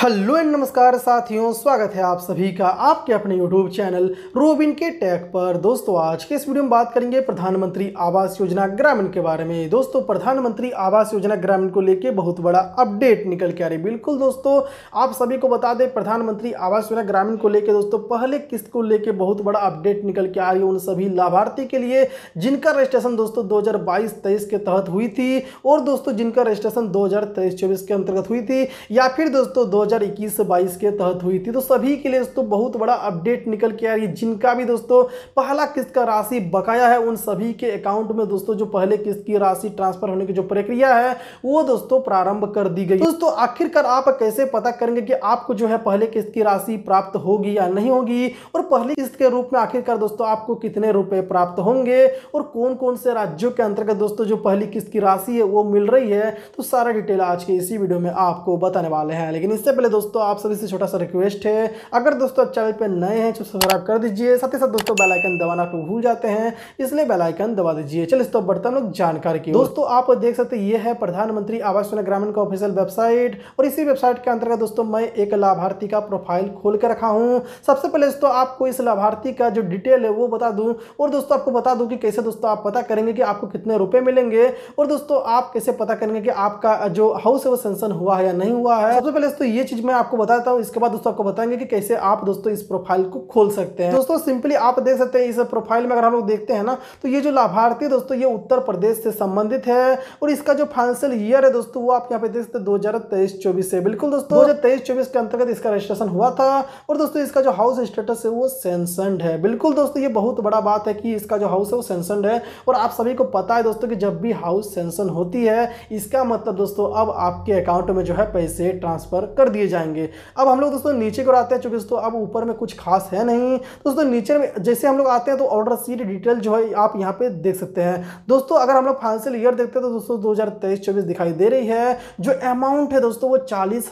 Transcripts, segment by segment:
hello and नमस्कार साथियों स्वागत है आप सभी का आपके अपने यूट्यूब चैनल रोबिन के टैग पर दोस्तों आज के इस वीडियो में बात करेंगे प्रधानमंत्री आवास योजना ग्रामीण के बारे में दोस्तों प्रधानमंत्री आवास योजना ग्रामीण को लेके बहुत बड़ा अपडेट निकल के आ रही बिल्कुल दोस्तों आप सभी को बता दें प्रधानमंत्री आवास योजना ग्रामीण को लेकर दोस्तों पहले किस्त को लेकर बहुत बड़ा अपडेट निकल के आ रही है उन सभी लाभार्थी के लिए जिनका रजिस्ट्रेशन दोस्तों दो हज़ार के तहत हुई थी और दोस्तों जिनका रजिस्ट्रेशन दो हज़ार के अंतर्गत हुई थी या फिर दोस्तों दो 2021 22 के तहत हुई थी तो सभी के लिए दोस्तों बहुत बड़ा अपडेट निकल के आ रही है जिनका भी दोस्तों पहला किस्त का राशि बकाया है उन सभी के अकाउंट में दोस्तों जो पहले किस्त की राशि ट्रांसफर होने की जो प्रक्रिया है वो दोस्तों प्रारंभ कर दी गई दोस्तों आखिरकार आप कैसे पता करेंगे कि आपको जो है पहले किस्त की राशि प्राप्त होगी या नहीं होगी और पहली किस्त के रूप में आखिरकार दोस्तों आपको कितने रुपए प्राप्त होंगे और कौन कौन से राज्यों के अंतर्गत दोस्तों जो पहली किस्त की राशि है वो मिल रही है तो सारा डिटेल आज के इसी वीडियो में आपको बताने वाले हैं लेकिन इससे पहले दोस्तों आप सभी से छोटा सा रिक्वेस्ट है अगर दोस्तों चैनल पर नए हैं तो सब्सक्राइब कर दीजिए साथ ही साथ दोस्तों बेलाइकन दबाना आप भूल जाते हैं इसलिए बेलाइकन दबा दीजिए चलिए दोस्तों बढ़ता लोग जानकारी की दोस्तों आप देख सकते ये है प्रधानमंत्री आवास योजना ग्रामीण का ऑफिशियल वेबसाइट और इसी वेबसाइट के अंतर्गत दोस्तों मैं एक लाभार्थी का प्रोफाइल खोल कर रखा हूँ सबसे पहले दोस्तों आपको इस लाभार्थी का जो डिटेल है वो बता दूँ और दोस्तों आपको बता दूँ कि कैसे दोस्तों आप पता करेंगे कि आपको कितने रुपये मिलेंगे और दोस्तों आप कैसे पता करेंगे कि आपका जो हाउस है वो सेंसन हुआ है या नहीं हुआ है सबसे पहले दोस्तों ये चीज़ मैं आपको बताता हूँ इसके बाद दोस्तों आपको बताएंगे कि कैसे आप दोस्तों इस प्रोफाइल को खोल सकते हैं दोस्तों सिंपली आप देख सकते हैं इस प्रोफाइल में अगर हम लोग देखते हैं ना तो ये जो लाभार्थी दोस्तों ये उत्तर प्रदेश से संबंधित है और इसका जो फाइनेंशियल ईयर है दोस्तों वो आप यहाँ पे देख सकते दो हज़ार तेईस चौबीस बिल्कुल दोस्तों दो हज़ार तेईस के अंतर्गत इसका रजिस्ट्रेशन हुआ था और दोस्तों इसका जो हाउस स्टेटस है वो सेंसनड है बिल्कुल दोस्तों ये बहुत बड़ा बात है कि इसका जो हाउस है वो सेंसनड है और आप सभी को पता है दोस्तों कि जब भी हाउस सेंसन होती है इसका मतलब दोस्तों अब आपके अकाउंट में जो है पैसे ट्रांसफर कर दिए दिए जाएंगे अब हम लोग दोस्तों नीचे को आते हैं चूंकि दोस्तों अब ऊपर में कुछ खास है नहीं दोस्तों नीचे में जैसे हम लोग आते हैं तो ऑर्डर सीट डिटेल जो है आप यहाँ पे देख सकते हैं दोस्तों अगर हम लोग फाइनेंशियल ईयर देखते हैं तो दोस्तों दो हज़ार दिखाई दे रही है जो अमाउंट है दोस्तों वो चालीस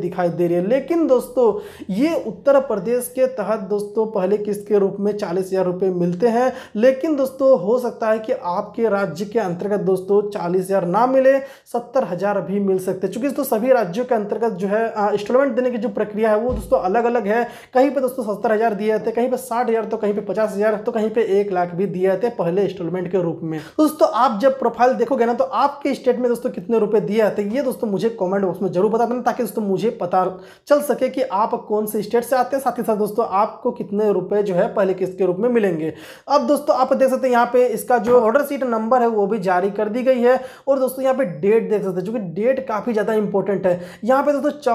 दिखाई दे रही है लेकिन दोस्तों ये उत्तर प्रदेश के तहत दोस्तों पहले किस्त के रूप में चालीस मिलते हैं लेकिन दोस्तों हो सकता है कि आपके राज्य के अंतर्गत दोस्तों चालीस ना मिले सत्तर हज़ार भी मिल सकते हैं चूंकि दोस्तों सभी राज्यों के अंतर्गत जो है इंस्टॉलमेंट देने की जो प्रक्रिया है वो दोस्तों अलग अलग है कहीं पर दोस्तों सत्तर हज़ार दिए जाते कहीं पर साठ हज़ार तो कहीं पर पचास हज़ार तो कहीं पर एक लाख भी दिए जाते पहले इंस्टॉलमेंट के रूप में दोस्तों आप जब प्रोफाइल देखोगे ना तो आपके स्टेट में दोस्तों कितने रुपए दिए जाते ये दोस्तों मुझे कॉमेंट बॉक्स में जरूर बता देना ताकि दोस्तों मुझे पता चल सके कि आप कौन से स्टेट से आते हैं साथ ही साथ दोस्तों आपको कितने रुपए जो है पहले किस्त के रूप में मिलेंगे अब दोस्तों आप देख सकते हैं यहाँ पे इसका जो ऑर्डर सीट नंबर है वो भी जारी कर दी गई है और दोस्तों यहाँ पे डेट देख सकते हैं क्योंकि डेट काफ़ी ज़्यादा इंपॉर्टेंट है यहाँ पे दोस्तों दोस्तों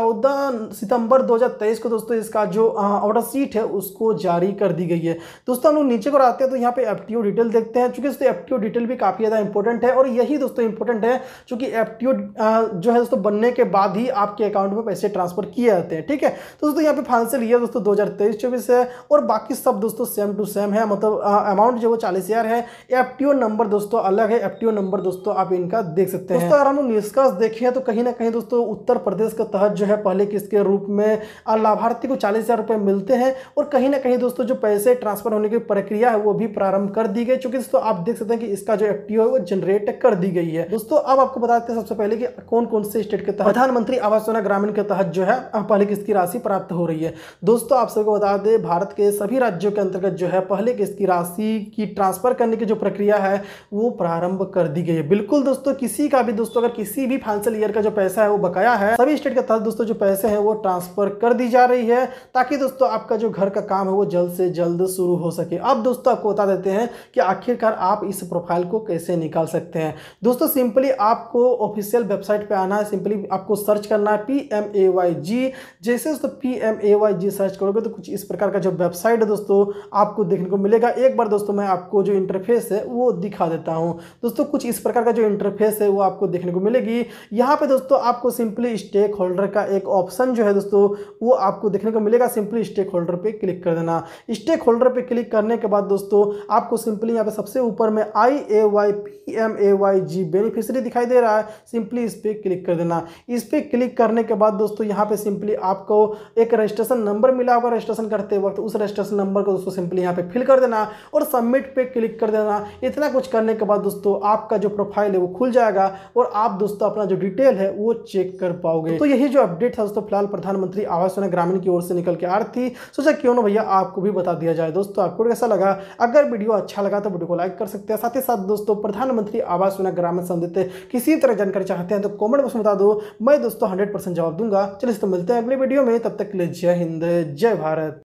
14 सितंबर 2023 को दोस्तों इसका जो ऑर्डर सीट है उसको जारी कर दी गई है दोस्तों हम लोग नीचे को आते हैं तो यहाँ पे एफ डिटेल देखते हैं चूंकि दोस्तों एफ डिटेल भी काफ़ी ज़्यादा इंपॉर्टेंट है और यही दोस्तों इंपॉर्टेंट है चूंकि एफ जो है दोस्तों बनने के बाद ही आपके अकाउंट में पैसे ट्रांसफर किए जाते हैं ठीक है तो दोस्तों यहाँ पे फाइनेंशियल ईयर दोस्तों दो हज़ार है और बाकी सब दोस्तों सेम टू सेम है मतलब अमाउंट जो वो चालीस है एफ नंबर दोस्तों अलग है एफ नंबर दोस्तों आप इनका देख सकते हैं दोस्तों अगर हम लोग निष्कर्ष देखें तो कहीं ना कहीं दोस्तों उत्तर प्रदेश का तहत तहत जो है पहले किस्त के रूप में लाभार्थी को चालीस हज़ार रुपये मिलते हैं और कहीं ना कहीं दोस्तों जो पैसे ट्रांसफ़र होने की प्रक्रिया है वो भी प्रारंभ कर दी गई चूंकि दोस्तों आप देख सकते हैं कि इसका जो एक्टिव है वो जनरेट कर दी गई है दोस्तों अब आपको बताते हैं सबसे पहले कि कौन कौन से स्टेट के तहत प्रधानमंत्री आवास योजना ग्रामीण के तहत जो है पहले की राशि प्राप्त हो रही है दोस्तों आप सबको बता दें भारत के सभी राज्यों के अंतर्गत जो है पहले किस्त की राशि की ट्रांसफ़र करने की जो प्रक्रिया है वो प्रारंभ कर दी गई है बिल्कुल दोस्तों किसी का भी दोस्तों अगर किसी भी फाइनेंशियल ईयर का जो पैसा है वो बकाया है सभी स्टेट के तहत तत्काल दोस्तों जो पैसे हैं वो ट्रांसफ़र कर दी जा रही है ताकि दोस्तों आपका जो घर का काम है वो जल्द से जल्द शुरू हो सके अब दोस्तों आपको बता देते हैं कि आखिरकार आप इस प्रोफाइल को कैसे निकाल सकते हैं दोस्तों सिंपली आपको ऑफिशियल वेबसाइट पर आना है सिंपली आपको सर्च करना है P M A Y G जैसे दोस्तों P M A Y G search करोगे तो कुछ इस प्रकार का जो वेबसाइट है दोस्तों आपको देखने को मिलेगा एक बार दोस्तों मैं आपको जो इंटरफेस है वो दिखा देता हूँ दोस्तों कुछ इस प्रकार का जो इंटरफेस है वो आपको देखने को मिलेगी यहाँ पे दोस्तों आपको सिंपली स्टेक होल्डर होल्डर का एक ऑप्शन जो है दोस्तों वो आपको देखने को मिलेगा सिंपली स्टेक होल्डर पर क्लिक कर देना स्टेक होल्डर पर क्लिक करने के बाद दोस्तों आपको सिंपली यहाँ पे सबसे ऊपर में I A Y P M A Y G beneficiary दिखाई दे रहा है सिंपली इस पर क्लिक कर देना इस पर क्लिक करने के बाद दोस्तों यहाँ पे सिंपली आपको एक रजिस्ट्रेशन नंबर मिला होगा रजिस्ट्रेशन करते वक्त उस रजिस्ट्रेशन नंबर को दोस्तों सिंपली यहाँ पे फिल कर देना और सबमिट पे क्लिक कर देना इतना कुछ करने के बाद दोस्तों आपका जो प्रोफाइल है वो खुल जाएगा और आप दोस्तों अपना जो डिटेल है वो चेक कर पाओगे तो यही जो अपडेट था दोस्तों फिलहाल प्रधानमंत्री आवास योजना ग्रामीण की ओर से निकल के आ रही थी सोचा क्यों ना भैया आपको भी बता दिया जाए दोस्तों आपको कैसा लगा अगर वीडियो अच्छा लगा तो वीडियो को लाइक कर सकते हैं साथ ही साथ दोस्तों प्रधानमंत्री आवास योजना ग्रामीण संबंधित किसी तरह जानकारी चाहते हैं तो कॉमेंट बॉक्स में बता दो मैं दोस्तों हंड्रेड जवाब दूंगा चलिए तो मिलते हैं अगले वीडियो में तब तक के लिए जय हिंद जय भारत